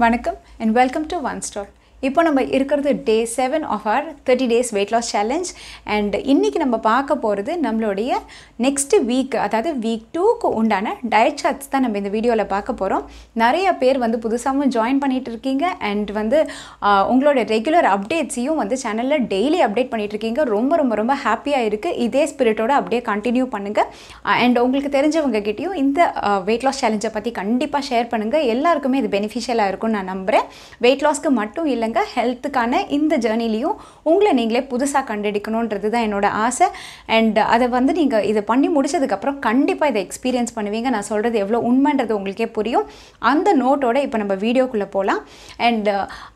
Vanakkam and welcome to One Store. இப்போ நம்ம இருக்கிறது day seven of our thirty days weight loss challenge and இன்றைக்கி நம்ம பார்க்க போகிறது நம்மளுடைய நெக்ஸ்ட் வீக் அதாவது வீக் டூக்கு உண்டான டயட் சார்ட்ஸ் தான் நம்ம இந்த வீடியோவில் பார்க்க போகிறோம் நிறைய பேர் வந்து புதுசாகவும் ஜாயின் பண்ணிகிட்டு இருக்கீங்க அண்ட் வந்து உங்களோட ரெகுலர் அப்டேட்ஸையும் வந்து சேனலில் டெய்லி அப்டேட் பண்ணிகிட்டு இருக்கீங்க ரொம்ப ரொம்ப ரொம்ப ஹாப்பியாக இருக்குது இதே ஸ்பிரிட்டோட அப்படியே கண்டினியூ பண்ணுங்கள் அண்ட் உங்களுக்கு தெரிஞ்சவங்க கிட்டேயும் இந்த வெயிட் லாஸ் சேலஞ்சை பற்றி கண்டிப்பாக ஷேர் பண்ணுங்கள் எல்லாருக்குமே இது பெனிஃபிஷியலாக இருக்கும்னு நான் நம்புகிறேன் வெயிட் லாஸ்க்கு மட்டும் இல்லைங்க பண்ணுங்க ஹெல்த்துக்கான இந்த ஜேர்னிலையும் உங்களை நீங்களே புதுசாக கண்டுபிடிக்கணுன்றது தான் என்னோடய ஆசை அண்ட் அதை வந்து நீங்கள் இதை பண்ணி முடிச்சதுக்கப்புறம் கண்டிப்பாக இதை எக்ஸ்பீரியன்ஸ் பண்ணுவீங்க நான் சொல்கிறது எவ்வளோ உண்மைன்றது உங்களுக்கே புரியும் அந்த நோட்டோட இப்போ நம்ம வீடியோக்குள்ளே போகலாம் அண்ட்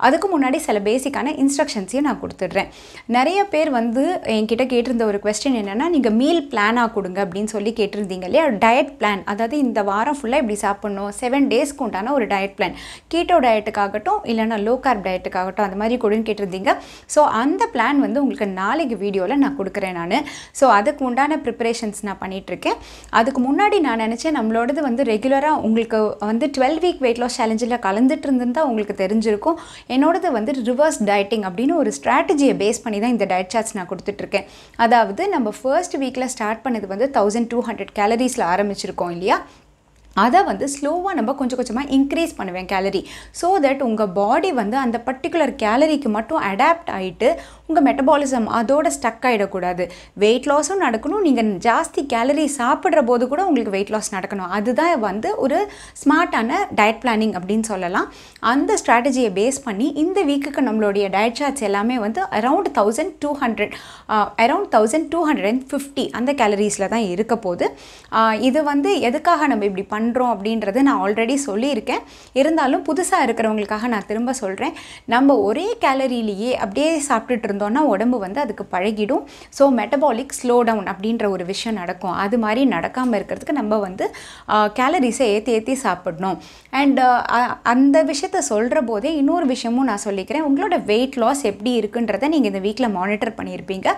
அதுக்கு முன்னாடி சில பேசிக்கான இன்ஸ்ட்ரக்ஷன்ஸையும் நான் கொடுத்துட்றேன் நிறைய பேர் வந்து என்கிட்ட கேட்டிருந்த ஒரு கொஸ்டின் என்னென்னா நீங்கள் மீல் பிளானாக கொடுங்க அப்படின்னு சொல்லி கேட்டிருந்தீங்க இல்லையா டயட் பிளான் அதாவது இந்த வாரம் ஃபுல்லாக இப்படி சாப்பிட்ணும் செவன் டேஸ்க்கு உண்டான ஒரு டயட் பிளான் கீட்டோ டயட்டுக்காகட்டும் இல்லைனா லோ கார்ப் டயட்டுக்காக ஆகட்டும் அந்த மாதிரி கொடுன்னு கேட்டிருந்தீங்க ஸோ அந்த பிளான் வந்து உங்களுக்கு நாளைக்கு வீடியோவில் நான் கொடுக்குறேன் நான் ஸோ அதுக்கு உண்டான ப்ரிப்பரேஷன்ஸ் நான் பண்ணிகிட்ருக்கேன் அதுக்கு முன்னாடி நான் நினச்சேன் நம்மளோடது வந்து ரெகுலராக உங்களுக்கு வந்து டுவெல் வீக் வெயிட் லாஸ் சேலஞ்சில் கலந்துட்டு இருந்துன்னு உங்களுக்கு தெரிஞ்சிருக்கும் என்னோடது வந்து ரிவர்ஸ் டயட்டிங் அப்படின்னு ஒரு ஸ்ட்ராட்டஜியை பேஸ் பண்ணி தான் இந்த டயட் சார்ட்ஸ் நான் கொடுத்துட்ருக்கேன் அதாவது நம்ம ஃபர்ஸ்ட் வீக்கில் ஸ்டார்ட் பண்ணது வந்து தௌசண்ட் டூ ஹண்ட்ரட் கேலரிஸில் ஆரம்பிச்சிருக்கோம் இல்லையா அதை வந்து ஸ்லோவாக நம்ம கொஞ்சம் கொஞ்சமாக இன்க்ரீஸ் பண்ணுவேன் கேலரி ஸோ தட் உங்கள் பாடி வந்து அந்த பர்டிகுலர் கேலரிக்கு மட்டும் அடாப்ட் ஆகிட்டு உங்கள் மெட்டபாலிசம் அதோட ஸ்டக் ஆகிடக்கூடாது வெயிட் லாஸும் நடக்கணும் நீங்கள் ஜாஸ்தி கேலரி சாப்பிட்ற போது கூட உங்களுக்கு வெயிட் லாஸ் நடக்கணும் அதுதான் வந்து ஒரு ஸ்மார்ட்டான டயட் பிளானிங் அப்படின்னு சொல்லலாம் அந்த ஸ்ட்ராட்டஜியை பேஸ் பண்ணி இந்த வீக்குக்கு நம்மளுடைய டயட் சார்ட்ஸ் எல்லாமே வந்து around thousand two hundred around thousand two hundred and fifty அந்த கேலரிஸில் தான் இருக்க போது இது வந்து எதுக்காக நம்ம இப்படி பண்ணுறோம் அப்படின்றது நான் ஆல்ரெடி சொல்லியிருக்கேன் இருந்தாலும் புதுசாக இருக்கிறவங்களுக்காக நான் திரும்ப சொல்கிறேன் நம்ம ஒரே கேலரியிலேயே அப்படியே சாப்பிட்டுட்டு இருந்தோன்னா உடம்பு வந்து அதுக்கு பழகிடும் ஸோ மெட்டபாலிக் ஸ்லோ டவுன் அப்படின்ற ஒரு விஷயம் நடக்கும் அது மாதிரி நடக்காமல் இருக்கிறதுக்கு நம்ம வந்து கேலரிஸை ஏற்றி ஏற்றி சாப்பிடணும் அண்ட் அந்த விஷயத்த சொல்கிற போதே இன்னொரு விஷயமும் நான் சொல்லிக்கிறேன் உங்களோட வெயிட் லாஸ் எப்படி இருக்குன்றதை நீங்கள் இந்த வீக்கில் மானிட்டர் பண்ணியிருப்பீங்க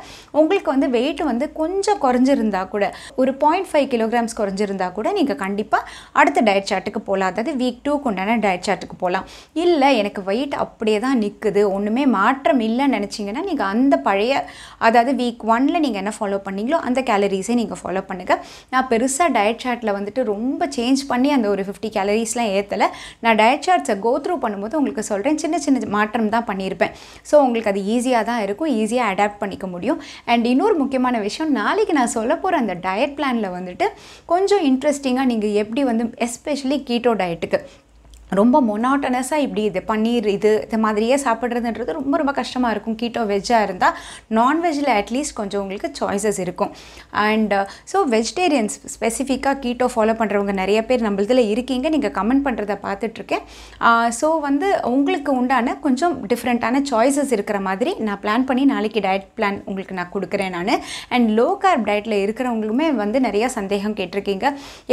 உங்களுக்கு வந்து வெயிட் வந்து கொஞ்சம் குறைஞ்சிருந்தா கூட ஒரு பாயிண்ட் ஃபைவ் கிலோகிராம்ஸ் குறைஞ்சிருந்தா கூட நீங்கள் கண்டிப்பாக அடுத்த டயட் சார்ட்டுக்கு போகலாம் அதாவது வீக் டூக்கு உண்டான டயட் சார்ட்டுக்கு போகலாம் இல்லை எனக்கு வெயிட் அப்படியே தான் நிற்குது ஒன்றுமே மாற்றம் இல்லைன்னு நினச்சிங்கன்னா நீங்கள் அந்த பழைய அதாவது வீக் ஒனில் நீங்கள் என்ன ஃபாலோ பண்ணீங்களோ அந்த கேலரிஸே நீங்கள் ஃபாலோ பண்ணுங்கள் நான் பெருசாக டயட் சார்ட்டில் வந்துட்டு ரொம்ப சேஞ்ச் பண்ணி அந்த ஒரு ஃபிஃப்டி கேலரிஸ்லாம் ஏற்றலை நான் டயட் சார்ட்ஸை கோ த்ரூ பண்ணும்போது உங்களுக்கு சொல்கிறேன் சின்ன சின்ன மாற்றம் தான் பண்ணியிருப்பேன் ஸோ உங்களுக்கு அது ஈஸியாக தான் இருக்கும் ஈஸியாக அடாப்ட் பண்ணிக்க முடியும் அண்ட் இன்னொரு முக்கியமான விஷயம் நாளைக்கு நான் சொல்ல போகிற அந்த டயட் பிளானில் வந்துட்டு கொஞ்சம் இன்ட்ரெஸ்டிங்காக நீங்கள் எப்படி வந்து எஸ்பெஷலி கீட்டோ டயட்டுக்கு ரொம்ப மொனாட்டனஸாக இப்படி இது பன்னீர் இது இது மாதிரியே சாப்பிட்றதுன்றது ரொம்ப ரொம்ப கஷ்டமாக இருக்கும் கீட்டோ வெஜ்ஜாக இருந்தால் நான்வெஜ்ஜில் அட்லீஸ்ட் கொஞ்சம் உங்களுக்கு சாய்ஸஸ் இருக்கும் அண்ட் ஸோ வெஜிடேரியன்ஸ் ஸ்பெசிஃபிக்காக கீட்டோ ஃபாலோ பண்ணுறவங்க நிறைய பேர் நம்மளதில் இருக்கீங்க நீங்கள் கமெண்ட் பண்ணுறத பார்த்துட்ருக்கேன் ஸோ uh, வந்து உங்களுக்கு உண்டான கொஞ்சம் டிஃப்ரெண்ட்டான சாய்ஸஸ் இருக்கிற மாதிரி நான் பிளான் பண்ணி நாளைக்கு டயட் பிளான் உங்களுக்கு நான் கொடுக்குறேன் நான் அண்ட் லோ கார்ப் டயட்டில் இருக்கிறவங்களுமே வந்து நிறையா சந்தேகம் கேட்டிருக்கீங்க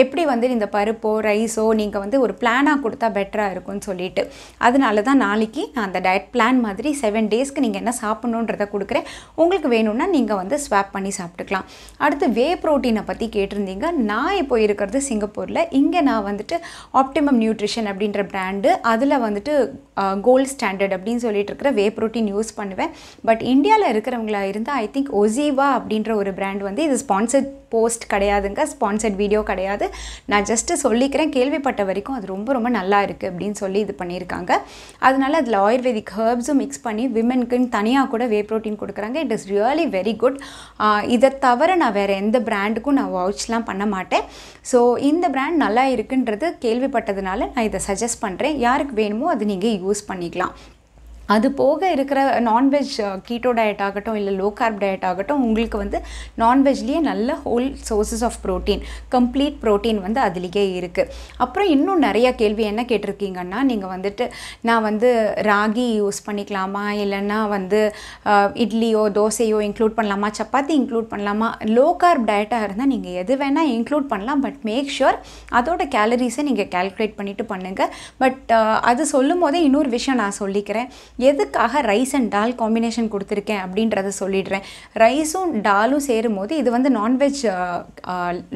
எப்படி வந்து இந்த பருப்போ ரைஸோ நீங்கள் வந்து ஒரு பிளானாக கொடுத்தா பெட் பெட்டராக இருக்கும்னு சொல்லிட்டு அதனால தான் நாளைக்கு நான் அந்த டயட் பிளான் மாதிரி செவன் டேஸ்க்கு நீங்கள் என்ன சாப்பிட்ணுன்றதை கொடுக்குறேன் உங்களுக்கு வேணும்னா நீங்கள் வந்து ஸ்வாப் பண்ணி சாப்பிட்டுக்கலாம் அடுத்து வே ப்ரோட்டீனை பற்றி கேட்டிருந்தீங்க நான் இப்போ இருக்கிறது சிங்கப்பூரில் இங்கே நான் வந்துட்டு ஆப்டிமம் நியூட்ரிஷன் அப்படின்ற பிராண்டு அதில் வந்துட்டு கோல்டு ஸ்டாண்டர்ட் அப்படின்னு சொல்லிட்டு இருக்கிற வே ப்ரோட்டீன் யூஸ் பண்ணுவேன் பட் இந்தியாவில் இருக்கிறவங்களா இருந்தால் ஐ திங்க் ஒசிவா அப்படின்ற ஒரு பிராண்ட் வந்து இது ஸ்பான்சர்ட் போஸ்ட் கிடையாதுங்க ஸ்பான்சர்ட் வீடியோ கிடையாது நான் ஜஸ்ட்டு சொல்லிக்கிறேன் கேள்விப்பட்ட வரைக்கும் அது ரொம்ப ரொம்ப நல்லா இருக்குது இருக்குது அப்படின்னு சொல்லி இது பண்ணியிருக்காங்க அதனால் அதில் ஆயுர்வேதிக் ஹர்ப்ஸும் மிக்ஸ் பண்ணி விமென்க்குன்னு தனியாக கூட வே ப்ரோட்டீன் கொடுக்குறாங்க it is really very good இதை தவிர நான் வேறு எந்த பிராண்டுக்கும் நான் வவுச்லாம் பண்ண மாட்டேன் ஸோ இந்த பிராண்ட் நல்லா இருக்குன்றது கேள்விப்பட்டதுனால நான் இதை சஜஸ்ட் பண்ணுறேன் யாருக்கு வேணுமோ அது நீங்கள் யூஸ் பண்ணிக்கலாம் அது போக இருக்கிற நான்வெஜ் கீட்டோ டயட் ஆகட்டும் இல்லை லோ கார்ப் டயட் ஆகட்டும் உங்களுக்கு வந்து நான்வெஜ்லேயே நல்ல whole sources of protein complete protein வந்து அதுலேயே இருக்குது அப்புறம் இன்னும் நிறையா கேள்வி என்ன கேட்டிருக்கீங்கன்னா நீங்கள் வந்துட்டு நான் வந்து ராகி யூஸ் பண்ணிக்கலாமா இல்லைன்னா வந்து இட்லியோ தோசையோ இன்க்ளூட் பண்ணலாமா சப்பாத்தி இன்க்ளூட் பண்ணலாமா லோ கார்ப் டயட்டாக இருந்தால் நீங்கள் எது வேணால் இன்க்ளூட் பண்ணலாம் பட் மேக் ஷுர் அதோட கேலரிஸை நீங்கள் கேல்குலேட் பண்ணிவிட்டு பண்ணுங்கள் பட் அது சொல்லும் போதே இன்னொரு விஷயம் நான் சொல்லிக்கிறேன் எதுக்காக ரைஸ் அண்ட் டால் காம்பினேஷன் கொடுத்துருக்கேன் அப்படின்றத சொல்லிடுறேன் ரைஸும் டாலும் சேரும்போது இது வந்து நான்வெஜ்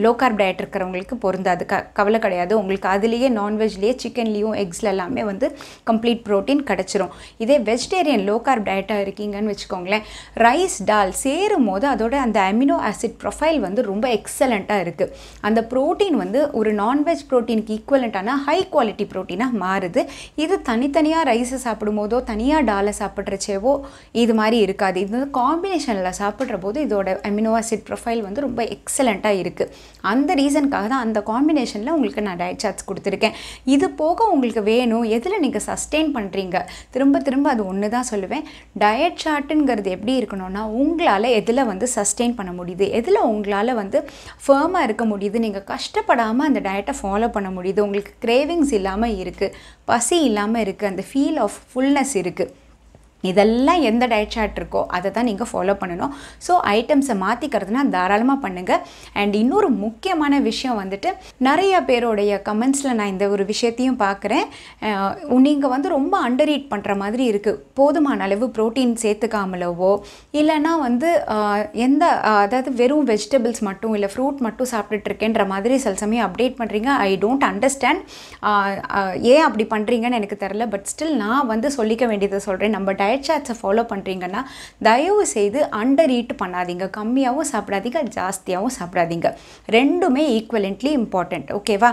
லோ கார்ப் டயட் இருக்கிறவங்களுக்கு பொருந்தாது க கவலை கிடையாது உங்களுக்கு அதுலேயே நான்வெஜ்லேயே சிக்கன்லேயும் எக்ஸில் எல்லாமே வந்து கம்ப்ளீட் ப்ரோட்டீன் கிடச்சிரும் இதே வெஜிடேரியன் லோ கார்ப் டயட்டாக இருக்கீங்கன்னு வச்சுக்கோங்களேன் ரைஸ் டால் சேரும் போது அதோட அந்த அமினோ ஆசிட் ப்ரொஃபைல் வந்து ரொம்ப எக்ஸலண்ட்டாக இருக்குது அந்த ப்ரோட்டீன் வந்து ஒரு நான்வெஜ் ப்ரோட்டீனுக்கு ஈக்குவலண்ட்டான ஹை குவாலிட்டி ப்ரோட்டீனாக மாறுது இது தனித்தனியாக ரைஸை சாப்பிடும்போதோ தனியாக தனியாக டாலை சாப்பிட்றச்சேவோ இது மாதிரி இருக்காது இது வந்து காம்பினேஷனில் சாப்பிட்ற போது இதோட அமினோ ஆசிட் ப்ரொஃபைல் வந்து ரொம்ப எக்ஸலண்ட்டாக இருக்குது அந்த ரீசனுக்காக தான் அந்த காம்பினேஷனில் உங்களுக்கு நான் டயட் சார்ட்ஸ் கொடுத்துருக்கேன் இது போக உங்களுக்கு வேணும் எதில் நீங்கள் சஸ்டெயின் பண்ணுறீங்க திரும்ப திரும்ப அது ஒன்று தான் சொல்லுவேன் டயட் சார்ட்டுங்கிறது எப்படி இருக்கணும்னா உங்களால் எதில் வந்து சஸ்டெயின் பண்ண முடியுது எதில் உங்களால் வந்து ஃபேமாக இருக்க முடியுது நீங்கள் கஷ்டப்படாமல் அந்த டயட்டை ஃபாலோ பண்ண முடியுது உங்களுக்கு கிரேவிங்ஸ் இல்லாமல் இருக்குது பசி இல்லாமல் இருக்குது அந்த ஃபீல் ஆஃப் ஃபுல்னஸ் இருக்குது இதெல்லாம் எந்த டயட் சார்ட் இருக்கோ அதை தான் நீங்கள் ஃபாலோ பண்ணணும் ஸோ ஐட்டம்ஸை மாற்றிக்கிறதுனா தாராளமாக பண்ணுங்கள் அண்ட் இன்னொரு முக்கியமான விஷயம் வந்துட்டு நிறைய பேருடைய கமெண்ட்ஸில் நான் இந்த ஒரு விஷயத்தையும் பார்க்குறேன் நீங்கள் வந்து ரொம்ப அண்டர் ஈட் பண்ணுற மாதிரி இருக்குது போதுமான அளவு ப்ரோட்டீன் சேர்த்துக்காமலவோ இல்லைனா வந்து எந்த அதாவது வெறும் வெஜிடபிள்ஸ் மட்டும் இல்லை ஃப்ரூட் மட்டும் சாப்பிட்டுட்ருக்கேன்ற மாதிரி சில சமயம் அப்டேட் பண்ணுறீங்க ஐ டோன்ட் அண்டர்ஸ்டாண்ட் ஏன் அப்படி பண்ணுறீங்கன்னு எனக்கு தெரில பட் ஸ்டில் நான் வந்து சொல்லிக்க வேண்டியதை சொல்கிறேன் நம்ம டயட் சார்ட்ஸை ஃபாலோ பண்ணுறீங்கன்னா தயவு செய்து அண்டர் ஈட் பண்ணாதீங்க கம்மியாகவும் சாப்பிடாதீங்க ஜாஸ்தியாகவும் சாப்பிடாதீங்க ரெண்டுமே ஈக்குவலண்ட்லி இம்பார்ட்டண்ட் ஓகேவா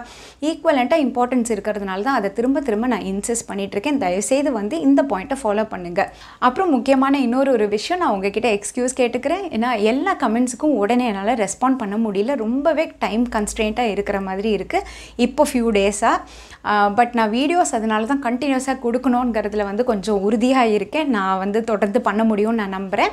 ஈக்குவலண்ட்டாக இம்பார்ட்டன்ஸ் இருக்கிறதுனால தான் அதை திரும்ப திரும்ப நான் இன்சிஸ்ட் பண்ணிகிட்ருக்கேன் தயவுசெய்து வந்து இந்த பாயிண்ட்டை ஃபாலோ பண்ணுங்கள் அப்புறம் முக்கியமான இன்னொரு ஒரு விஷயம் நான் உங்ககிட்ட எக்ஸ்கியூஸ் கேட்டுக்கிறேன் ஏன்னா எல்லா கமெண்ட்ஸுக்கும் உடனே என்னால் ரெஸ்பாண்ட் பண்ண முடியல ரொம்பவே டைம் கன்ஸ்டன்ட்டாக இருக்கிற மாதிரி இருக்குது இப்போ ஃபியூ டேஸாக பட் நான் வீடியோஸ் அதனால தான் கண்டினியூஸாக கொடுக்கணுங்கிறதுல வந்து கொஞ்சம் உறுதியாக இருக்கேன் நான் வந்து தொடர்ந்து பண்ண முடியும்னு நான் நம்புகிறேன்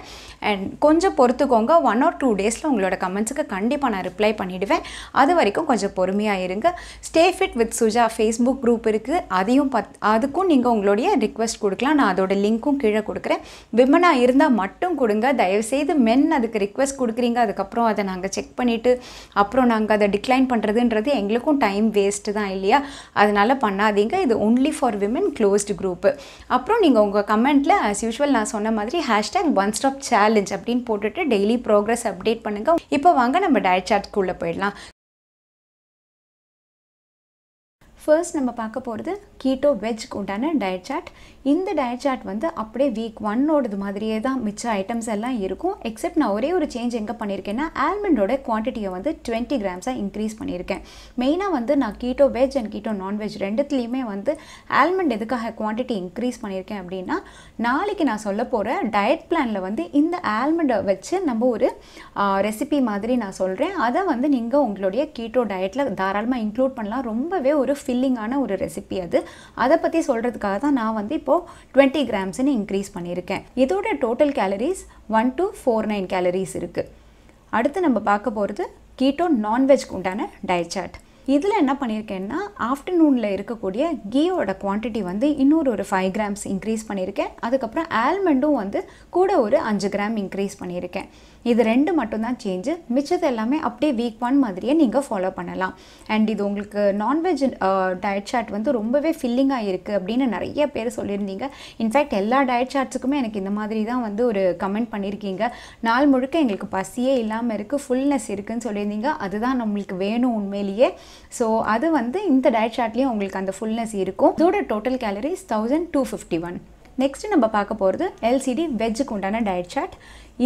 அண்ட் கொஞ்சம் பொறுத்துக்கோங்க ஒன் ஆர் டூ டேஸில் உங்களோட கமெண்ட்ஸுக்கு கண்டிப்பாக நான் ரிப்ளை பண்ணிவிடுவேன் அது வரைக்கும் கொஞ்சம் பொறுமையாக இருங்க stay fit with Suja Facebook group இருக்குது அதையும் பத் அதுக்கும் நீங்கள் உங்களுடைய ரிக்வெஸ்ட் கொடுக்கலாம் நான் அதோட லிங்க்கும் கீழே கொடுக்குறேன் விமனாக இருந்தால் மட்டும் கொடுங்க தயவுசெய்து மென் அதுக்கு ரிக்வெஸ்ட் கொடுக்குறீங்க அதுக்கப்புறம் அதை நாங்கள் செக் பண்ணிவிட்டு அப்புறம் நாங்கள் அதை டிக்ளைன் பண்ணுறதுன்றது எங்களுக்கும் டைம் வேஸ்ட்டு தான் இல்லையா அதனால் பண்ணாதீங்க இது only for women closed group அப்புறம் நீங்கள் உங்கள் கமெண்ட்டில் ஆஸ் யூஷுவல் நான் சொன்ன மாதிரி ஹேஷ்டேக் ஒன் ஸ்டாப் சேலஞ்ச் அப்படின்னு போட்டுட்டு டெய்லி ப்ரோக்ரஸ் அப்டேட் பண்ணுங்க இப்போ வாங்க நம்ம டயட் சாட்குள்ளே போயிடலாம் ஃபர்ஸ்ட் நம்ம பார்க்க போகிறது கீட்டோ வெஜ்க்கு உண்டான டயட் சாட் இந்த டயட் சார்ட் வந்து அப்படியே வீக் ஒன்னோடது மாதிரியே தான் மிச்ச ஐட்டம்ஸ் எல்லாம் இருக்கும் எக்ஸப்ட் நான் ஒரே ஒரு சேஞ்ச் எங்கே பண்ணியிருக்கேன்னா ஆல்மண்டோட குவான்டிட்டியை வந்து டுவெண்ட்டி கிராம்ஸாக இன்க்ரீஸ் பண்ணியிருக்கேன் மெயினாக வந்து நான் keto veg and keto non veg ரெண்டுத்துலேயுமே வந்து ஆல்மண்ட் எதுக்காக குவான்டிட்டி இன்க்ரீஸ் பண்ணியிருக்கேன் அப்படின்னா நாளைக்கு நான் சொல்ல போகிற டயட் பிளானில் வந்து இந்த ஆல்மண்டை வச்சு நம்ம ஒரு ரெசிபி மாதிரி நான் சொல்கிறேன் அதை வந்து நீங்கள் உங்களுடைய கீட்டோ டயட்டில் தாராளமாக இன்க்ளூட் பண்ணலாம் ரொம்பவே ஒரு ஃபில்லிங்கான ஒரு ரெசிபி அது அதை பற்றி சொல்கிறதுக்காக தான் நான் வந்து இப்போ இப்போது டுவெண்ட்டி கிராம்ஸ்னு இன்க்ரீஸ் பண்ணியிருக்கேன் இதோட total calories one two four nine calories இருக்குது அடுத்து நம்ம பார்க்க போகிறது கீட்டோ நான்வெஜ்க்கு உண்டான டயட் சார்ட் இதில் என்ன பண்ணியிருக்கேன்னா ஆஃப்டர்நூனில் இருக்கக்கூடிய கீயோட குவான்டிட்டி வந்து இன்னொரு ஒரு ஃபைவ் கிராம்ஸ் இன்க்ரீஸ் பண்ணியிருக்கேன் அதுக்கப்புறம் ஆல்மண்டும் வந்து கூட ஒரு அஞ்சு கிராம் இன்க்ரீஸ் பண்ணியிருக்கேன் இது ரெண்டு மட்டும்தான் சேஞ்சு மிச்சது எல்லாமே அப்படியே வீக் ஒன் மாதிரியே நீங்கள் ஃபாலோ பண்ணலாம் அண்ட் இது உங்களுக்கு நான்வெஜ் டயட் சார்ட் வந்து ரொம்பவே ஃபில்லிங்காக இருக்குது அப்படின்னு நிறைய பேர் சொல்லியிருந்தீங்க இன்ஃபேக்ட் எல்லா டயட் சார்ட்ஸுக்குமே எனக்கு இந்த மாதிரி தான் வந்து ஒரு கமெண்ட் பண்ணியிருக்கீங்க நாள் முழுக்க எங்களுக்கு பசியே இல்லாமல் இருக்குது ஃபுல்னஸ் இருக்குதுன்னு சொல்லியிருந்தீங்க அதுதான் நம்மளுக்கு வேணும் உண்மையிலேயே ஸோ அது வந்து இந்த டயட் சார்ட்லேயும் உங்களுக்கு அந்த ஃபுல்னஸ் இருக்கும் இதோட total calories thousand two fifty one next நம்ம பார்க்க போகிறது எல்சிடி வெஜ்ஜுக்கு உண்டான டயட் சார்ட்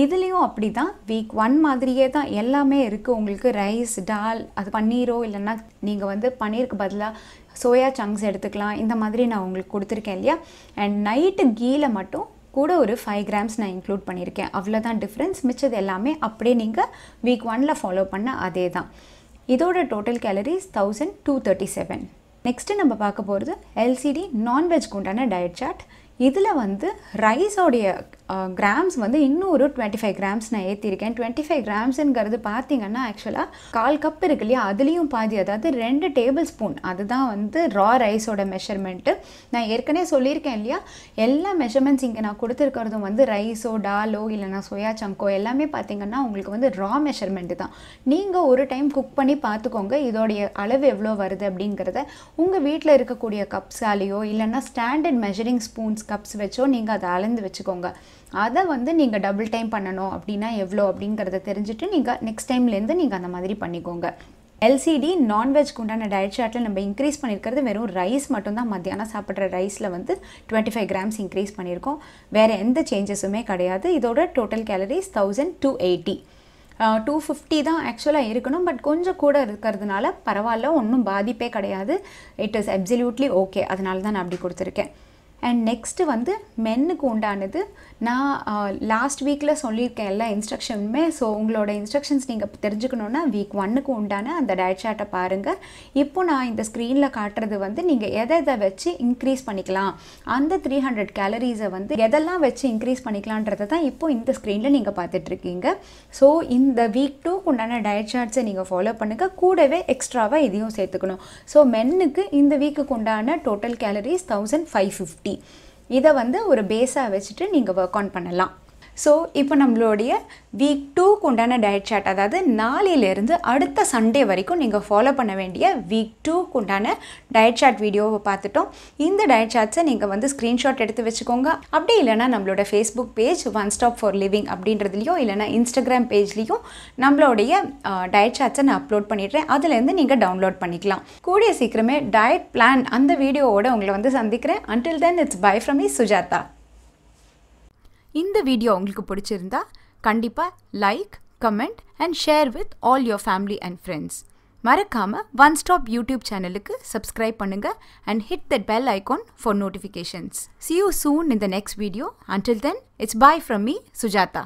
இதுலேயும் அப்படி தான் வீக் ஒன் மாதிரியே தான் எல்லாமே இருக்குது உங்களுக்கு ரைஸ் டால் அது பன்னீரோ இல்லைன்னா நீங்கள் வந்து பன்னீருக்கு பதிலாக சோயா சங்க்ஸ் எடுத்துக்கலாம் இந்த மாதிரி நான் உங்களுக்கு கொடுத்துருக்கேன் இல்லையா அண்ட் நைட்டு கீழே மட்டும் கூட ஒரு ஃபைவ் கிராம்ஸ் நான் இன்க்ளூட் பண்ணியிருக்கேன் அவ்வளோதான் டிஃப்ரென்ஸ் மிச்சது எல்லாமே அப்படியே நீங்கள் வீக் ஒனில் ஃபாலோ பண்ண அதே தான் இதோட total calories thousand two thirty seven next நம்ம பார்க்க போகிறது எல்சிடி நான்வெஜ்க்கு உண்டான டயட் சார்ட் இதில் வந்து ரைஸோடைய கிராம்ஸ் வந்து இன்னும் ஒரு டுவெண்ட்டி ஃபைவ் கிராம்ஸ் நான் ஏற்றிருக்கேன் டுவெண்ட்டி ஃபைவ் கிராம்ஸுங்கிறது பார்த்தீங்கன்னா ஆக்சுவலாக கால் கப் இருக்கு இல்லையா அதுலேயும் பாதி அதாவது ரெண்டு டேபிள் ஸ்பூன் அதுதான் வந்து ரா ரைஸோட மெஷர்மெண்ட்டு நான் ஏற்கனவே சொல்லியிருக்கேன் இல்லையா எல்லா மெஷர்மெண்ட்ஸ் இங்கே நான் கொடுத்துருக்கிறதும் வந்து ரைஸோ டாலோ இல்லைனா சோயா சங்கோ எல்லாமே பார்த்தீங்கன்னா உங்களுக்கு வந்து ரா மெஷர்மெண்ட்டு தான் நீங்கள் ஒரு டைம் குக் பண்ணி பார்த்துக்கோங்க இதோடைய அளவு எவ்வளோ வருது அப்படிங்கிறத உங்கள் வீட்டில் இருக்கக்கூடிய கப்ஸாலேயோ இல்லைன்னா ஸ்டாண்டர்ட் மெஷரிங் ஸ்பூன்ஸ் கப்ஸ் வச்சோ நீங்கள் அதை அளந்து வச்சுக்கோங்க அதை வந்து நீங்கள் டபுள் டைம் பண்ணணும் அப்படின்னா எவ்வளோ அப்படிங்கிறத தெரிஞ்சுட்டு நீங்கள் நெக்ஸ்ட் டைம்லேருந்து நீங்கள் அந்த மாதிரி பண்ணிக்கோங்க எல்சிடி நான்வெஜ் உண்டான டயட் சார்ட்டில் நம்ம இன்க்ரீஸ் பண்ணியிருக்கிறது வெறும் ரைஸ் மட்டும்தான் மத்தியானம் சாப்பிட்ற ரைஸில் வந்து டுவெண்ட்டி ஃபைவ் கிராம்ஸ் இன்க்ரீஸ் பண்ணியிருக்கோம் வேறு எந்த சேஞ்சஸுமே கிடையாது இதோட total calories thousand two eighty two fifty தான் ஆக்சுவலாக இருக்கணும் பட் கொஞ்சம் கூட இருக்கிறதுனால பரவாயில்ல ஒன்றும் பாதிப்பே கிடையாது இட் இஸ் அப்சல்யூட்லி ஓகே அதனால தான் நான் அப்படி கொடுத்துருக்கேன் அண்ட் நெக்ஸ்ட்டு வந்து மென்னுக்கு உண்டானது நான் லாஸ்ட் வீக்கில் சொல்லியிருக்கேன் எல்லா இன்ஸ்ட்ரக்ஷனுமே ஸோ உங்களோட இன்ஸ்ட்ரக்ஷன்ஸ் நீங்கள் தெரிஞ்சுக்கணுன்னா வீக் ஒன்னுக்கு உண்டான அந்த டயட் சார்ட்டை பாருங்கள் இப்போ நான் இந்த ஸ்க்ரீனில் காட்டுறது வந்து நீங்கள் எதை எதை வச்சு இன்க்ரீஸ் பண்ணிக்கலாம் அந்த த்ரீ ஹண்ட்ரட் கேலரிஸை வந்து எதெல்லாம் வச்சு இன்க்ரீஸ் பண்ணிக்கலான்றது தான் இப்போ இந்த ஸ்க்ரீனில் நீங்கள் பார்த்துட்ருக்கீங்க ஸோ இந்த வீக் டூக்கு உண்டான டயட் சார்ட்ஸை நீங்கள் ஃபாலோ பண்ணுங்கள் கூடவே எக்ஸ்ட்ராவாக இதையும் சேர்த்துக்கணும் ஸோ மென்னுக்கு இந்த வீக்குக்கு உண்டான total calories thousand five fifty இதை வந்து ஒரு பேஸாக வச்சுட்டு நீங்கள் ஒர்க் ஆன் பண்ணலாம் ஸோ இப்போ நம்மளுடைய வீக் டூக்கு உண்டான டயட் சார்ட் அதாவது நாளையிலேருந்து அடுத்த சண்டே வரைக்கும் நீங்கள் ஃபாலோ பண்ண வேண்டிய வீக் டூக்கு உண்டான டயட் சார்ட் வீடியோவை பார்த்துட்டோம் இந்த டயட் சார்ட்ஸை நீங்கள் வந்து ஸ்க்ரீன்ஷாட் எடுத்து வச்சுக்கோங்க அப்படி இல்லைனா நம்மளோட Facebook page one stop for living அப்படின்றதுலையோ இல்லைனா இன்ஸ்டாகிராம் பேஜ்லேயும் நம்மளுடைய டயட் சார்ட்ஸை நான் அப்லோட் பண்ணிடுறேன் அதுலேருந்து நீங்கள் டவுன்லோட் பண்ணிக்கலாம் கூடிய சீக்கிரமே டயட் பிளான் அந்த வீடியோவோட உங்களை வந்து சந்திக்கிறேன் until then it's bye from இ சுஜாதா இந்த வீடியோ உங்களுக்கு பிடிச்சிருந்தா கண்டிப்பாக like comment and share with all your family and friends மறக்காமல் ஒன் ஸ்டாப் யூடியூப் சேனலுக்கு சப்ஸ்கிரைப் பண்ணுங்கள் and hit that bell icon for notifications see you soon இந்த next video until then it's bye from me Sujatha